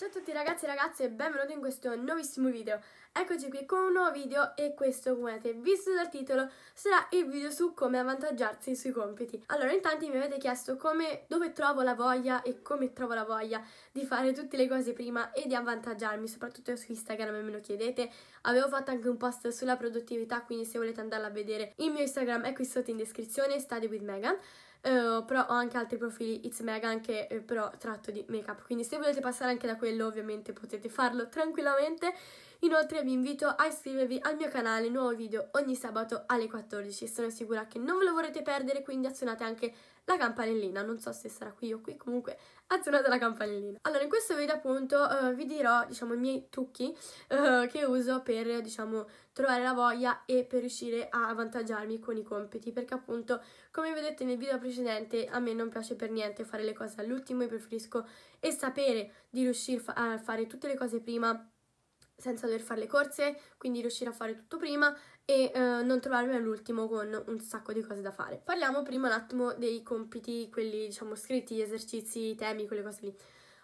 Ciao a tutti ragazzi e ragazze e benvenuti in questo nuovissimo video Eccoci qui con un nuovo video e questo come avete visto dal titolo sarà il video su come avvantaggiarsi sui compiti Allora in tanti mi avete chiesto come, dove trovo la voglia e come trovo la voglia di fare tutte le cose prima e di avvantaggiarmi Soprattutto su Instagram me lo chiedete Avevo fatto anche un post sulla produttività quindi se volete andarla a vedere il mio Instagram è qui sotto in descrizione Study with Megan Uh, però ho anche altri profili, It's Megan, che eh, però tratto di make-up. Quindi se volete passare anche da quello, ovviamente potete farlo tranquillamente. Inoltre vi invito a iscrivervi al mio canale, nuovo video ogni sabato alle 14. Sono sicura che non ve lo vorrete perdere, quindi azionate anche la campanellina. Non so se sarà qui o qui, comunque azionate la campanellina. Allora, in questo video appunto uh, vi dirò, diciamo, i miei trucchi uh, che uso per, diciamo, trovare la voglia e per riuscire a avvantaggiarmi con i compiti, perché appunto, come vedete nel video precedente, a me non piace per niente fare le cose all'ultimo, e preferisco e sapere di riuscire a fare tutte le cose prima senza dover fare le corse, quindi riuscire a fare tutto prima e eh, non trovarmi all'ultimo con un sacco di cose da fare. Parliamo prima un attimo dei compiti, quelli diciamo scritti, gli esercizi, i temi, quelle cose lì.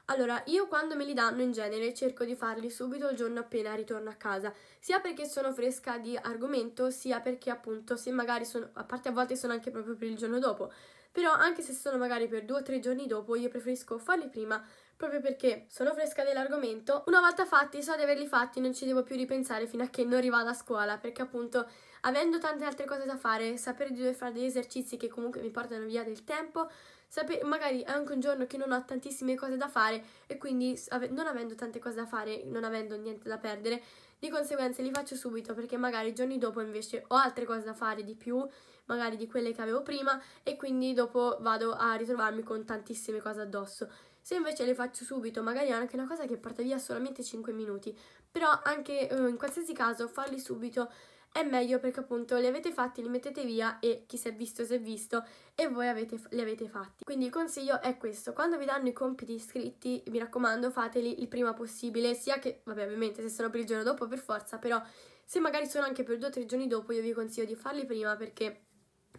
Allora, io quando me li danno in genere cerco di farli subito il giorno appena ritorno a casa, sia perché sono fresca di argomento, sia perché appunto se magari sono, a parte a volte sono anche proprio per il giorno dopo, però anche se sono magari per due o tre giorni dopo, io preferisco farli prima proprio perché sono fresca dell'argomento. Una volta fatti, so di averli fatti, non ci devo più ripensare fino a che non rivado a scuola, perché appunto avendo tante altre cose da fare, sapere di dover fare degli esercizi che comunque mi portano via del tempo, sapere, magari è anche un giorno che non ho tantissime cose da fare e quindi non avendo tante cose da fare, non avendo niente da perdere, di conseguenza li faccio subito perché magari giorni dopo invece ho altre cose da fare di più magari di quelle che avevo prima e quindi dopo vado a ritrovarmi con tantissime cose addosso. Se invece le faccio subito, magari è anche una cosa che porta via solamente 5 minuti, però anche eh, in qualsiasi caso farli subito è meglio perché appunto li avete fatti, li mettete via e chi si è visto si è visto e voi avete, li avete fatti. Quindi il consiglio è questo, quando vi danno i compiti iscritti mi raccomando fateli il prima possibile, sia che, vabbè ovviamente se sono per il giorno dopo per forza, però se magari sono anche per 2 o 3 giorni dopo io vi consiglio di farli prima perché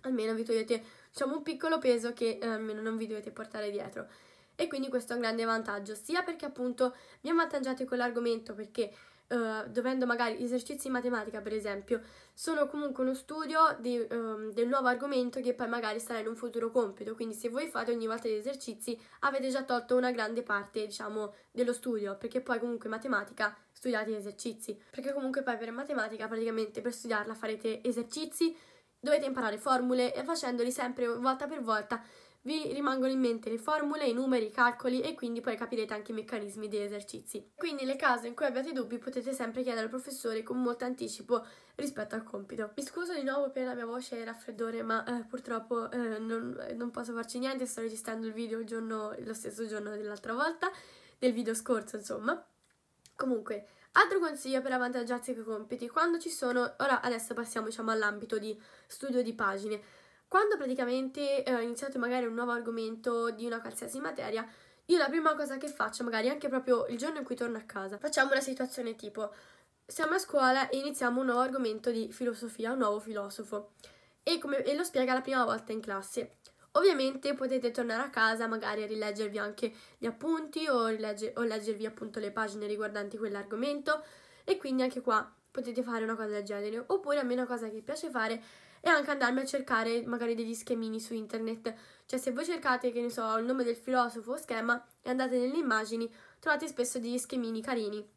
almeno vi togliete diciamo un piccolo peso che almeno ehm, non vi dovete portare dietro. E quindi questo è un grande vantaggio, sia perché appunto vi avvantaggiate con l'argomento perché Uh, dovendo magari esercizi in matematica, per esempio, sono comunque uno studio di, um, del nuovo argomento che poi magari sarà in un futuro compito. Quindi, se voi fate ogni volta gli esercizi, avete già tolto una grande parte, diciamo, dello studio, perché poi comunque in matematica studiate gli esercizi. Perché comunque poi per matematica, praticamente per studiarla farete esercizi Dovete imparare formule e facendoli sempre volta per volta vi rimangono in mente le formule, i numeri, i calcoli e quindi poi capirete anche i meccanismi degli esercizi. Quindi nel caso in cui abbiate dubbi potete sempre chiedere al professore con molto anticipo rispetto al compito. Mi scuso di nuovo per la mia voce e raffreddore ma eh, purtroppo eh, non, non, posso farci niente, sto registrando il video il giorno, lo stesso giorno dell'altra volta, del video scorso insomma. Comunque, Altro consiglio per avvantaggiarsi con i compiti, quando ci sono, ora adesso passiamo diciamo, all'ambito di studio di pagine, quando praticamente eh, ho iniziato magari un nuovo argomento di una qualsiasi materia, io la prima cosa che faccio, magari anche proprio il giorno in cui torno a casa, facciamo una situazione tipo, siamo a scuola e iniziamo un nuovo argomento di filosofia, un nuovo filosofo, e, come, e lo spiega la prima volta in classe. Ovviamente potete tornare a casa magari a rileggervi anche gli appunti o, rilegge- o leggervi appunto le pagine riguardanti quell'argomento e quindi anche qua potete fare una cosa del genere. Oppure a me una cosa che piace fare è anche andarmi a cercare magari degli schemini su internet. Cioè se voi cercate, che ne so, il nome del filosofo o schema e andate nelle immagini, trovate spesso degli schemini carini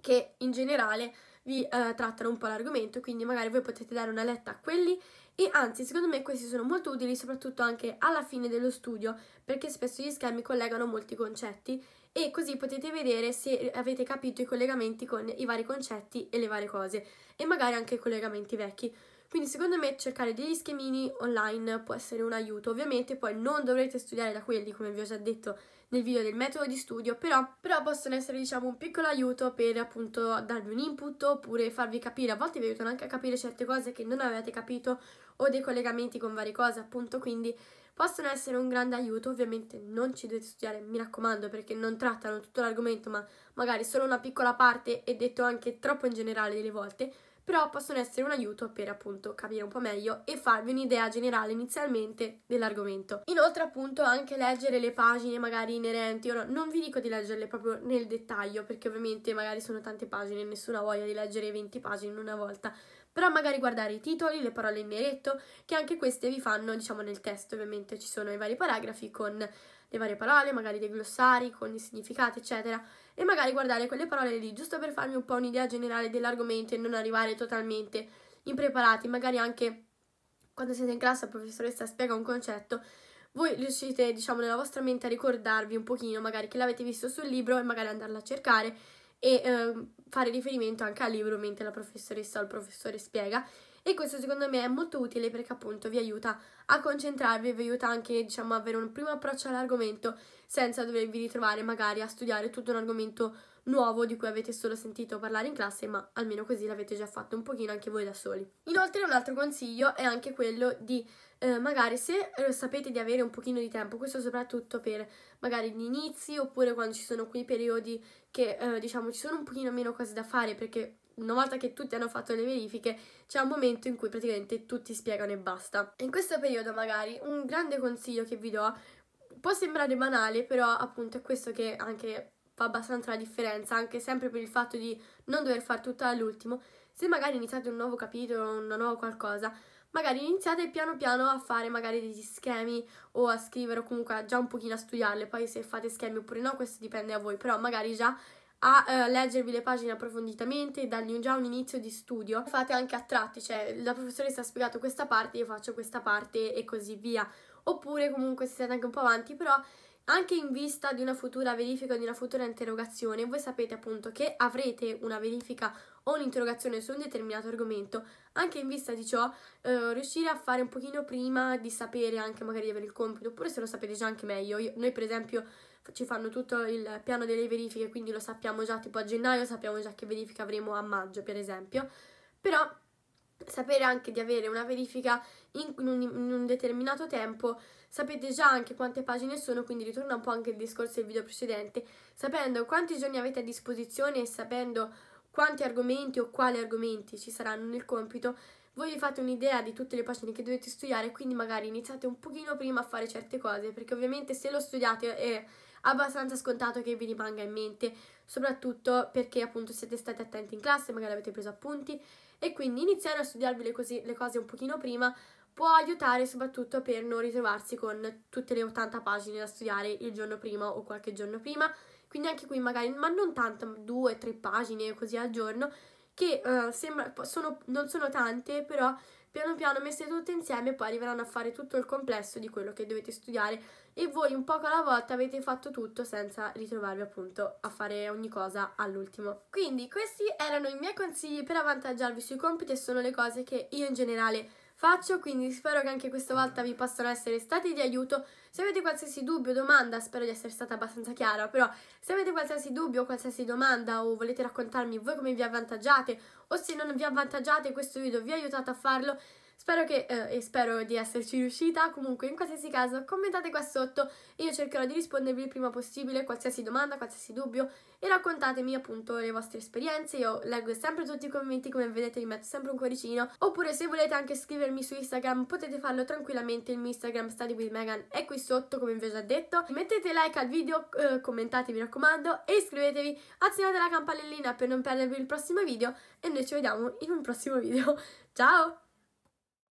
che in generale vi eh, trattano un po' l'argomento, quindi magari voi potete dare una letta a quelli e anzi, secondo me questi sono molto utili soprattutto anche alla fine dello studio, perché spesso gli schermi collegano molti concetti e così potete vedere se avete capito i collegamenti con i vari concetti e le varie cose e magari anche i collegamenti vecchi. Quindi secondo me cercare degli schemini online può essere un aiuto. Ovviamente poi non dovrete studiare da quelli, come vi ho già detto nel video del metodo di studio, però, però possono essere diciamo un piccolo aiuto per appunto darvi un input oppure farvi capire, a volte vi aiutano anche a capire certe cose che non avete capito o dei collegamenti con varie cose appunto, quindi possono essere un grande aiuto, ovviamente non ci dovete studiare, mi raccomando, perché non trattano tutto l'argomento, ma magari solo una piccola parte e detto anche troppo in generale delle volte però possono essere un aiuto per appunto capire un po' meglio e farvi un'idea generale inizialmente dell'argomento. Inoltre appunto anche leggere le pagine magari inerenti, ora non vi dico di leggerle proprio nel dettaglio perché ovviamente magari sono tante pagine, e nessuna voglia di leggere 20 pagine in una volta, però magari guardare i titoli, le parole in neretto, che anche queste vi fanno, diciamo nel testo ovviamente ci sono i vari paragrafi con le varie parole, magari dei glossari, con i significati eccetera e magari guardare quelle parole lì, giusto per farmi un po' un'idea generale dell'argomento e non arrivare totalmente impreparati, magari anche quando siete in classe la professoressa spiega un concetto, voi riuscite, diciamo, nella vostra mente a ricordarvi un pochino, magari che l'avete visto sul libro e magari andarla a cercare e eh, fare riferimento anche al libro mentre la professoressa o il professore spiega e questo secondo me è molto utile perché appunto vi aiuta a concentrarvi, vi aiuta anche diciamo a avere un primo approccio all'argomento senza dovervi ritrovare magari a studiare tutto un argomento nuovo di cui avete solo sentito parlare in classe, ma almeno così l'avete già fatto un pochino anche voi da soli. Inoltre un altro consiglio è anche quello di eh, magari se eh, sapete di avere un pochino di tempo, questo soprattutto per magari gli inizi oppure quando ci sono quei periodi che eh, diciamo ci sono un pochino meno cose da fare perché una volta che tutti hanno fatto le verifiche, c'è un momento in cui praticamente tutti spiegano e basta. In questo periodo, magari, un grande consiglio che vi do può sembrare banale, però appunto è questo che anche fa abbastanza la differenza, anche sempre per il fatto di non dover fare tutto all'ultimo. Se magari iniziate un nuovo capitolo, un nuovo qualcosa, magari iniziate piano piano a fare magari degli schemi o a scrivere o comunque già un pochino a studiarle, poi se fate schemi oppure no, questo dipende da voi, però magari già a eh, leggervi le pagine approfonditamente e dargli un, già un inizio di studio. Fate anche a tratti, cioè la professoressa ha spiegato questa parte, io faccio questa parte e così via. Oppure comunque se siete anche un po' avanti, però anche in vista di una futura verifica o di una futura interrogazione, voi sapete appunto che avrete una verifica o un'interrogazione su un determinato argomento, anche in vista di ciò eh, riuscire a fare un pochino prima di sapere anche magari di avere il compito, oppure se lo sapete già anche meglio. Io, noi per esempio ci fanno tutto il piano delle verifiche, quindi lo sappiamo già tipo a gennaio, sappiamo già che verifica avremo a maggio per esempio, però sapere anche di avere una verifica in un, in un, determinato tempo, sapete già anche quante pagine sono, quindi ritorna un po' anche il discorso del video precedente, sapendo quanti giorni avete a disposizione e sapendo quanti argomenti o quali argomenti ci saranno nel compito, voi vi fate un'idea di tutte le pagine che dovete studiare, quindi magari iniziate un pochino prima a fare certe cose, perché ovviamente se lo studiate e abbastanza scontato che vi rimanga in mente, soprattutto perché appunto siete stati attenti in classe, magari avete preso appunti e quindi iniziare a studiarvi le, cose, le cose un pochino prima può aiutare soprattutto per non ritrovarsi con tutte le 80 pagine da studiare il giorno prima o qualche giorno prima. Quindi anche qui magari, ma non tanto, due, tre pagine così al giorno, che uh, sembra, sono, non sono tante, però piano piano messe tutte insieme poi arriveranno a fare tutto il complesso di quello che dovete studiare e voi un poco alla volta avete fatto tutto senza ritrovarvi appunto a fare ogni cosa all'ultimo. Quindi questi erano i miei consigli per avvantaggiarvi sui compiti e sono le cose che io in generale faccio, quindi spero che anche questa volta vi possano essere stati di aiuto. Se avete qualsiasi dubbio o domanda, spero di essere stata abbastanza chiara, però se avete qualsiasi dubbio qualsiasi domanda o volete raccontarmi voi come vi avvantaggiate o se non vi avvantaggiate questo video vi ha aiutato a farlo, Spero che, eh, e spero di esserci riuscita, comunque in qualsiasi caso commentate qua sotto io cercherò di rispondervi il prima possibile qualsiasi domanda, qualsiasi dubbio e raccontatemi appunto le vostre esperienze, io leggo sempre tutti i commenti come vedete vi metto sempre un cuoricino oppure se volete anche scrivermi su Instagram potete farlo tranquillamente, il mio Instagram study è qui sotto come vi ho già detto, mettete like al video, eh, commentate mi raccomando e iscrivetevi, azionate la campanellina per non perdervi il prossimo video e noi ci vediamo in un prossimo video, ciao!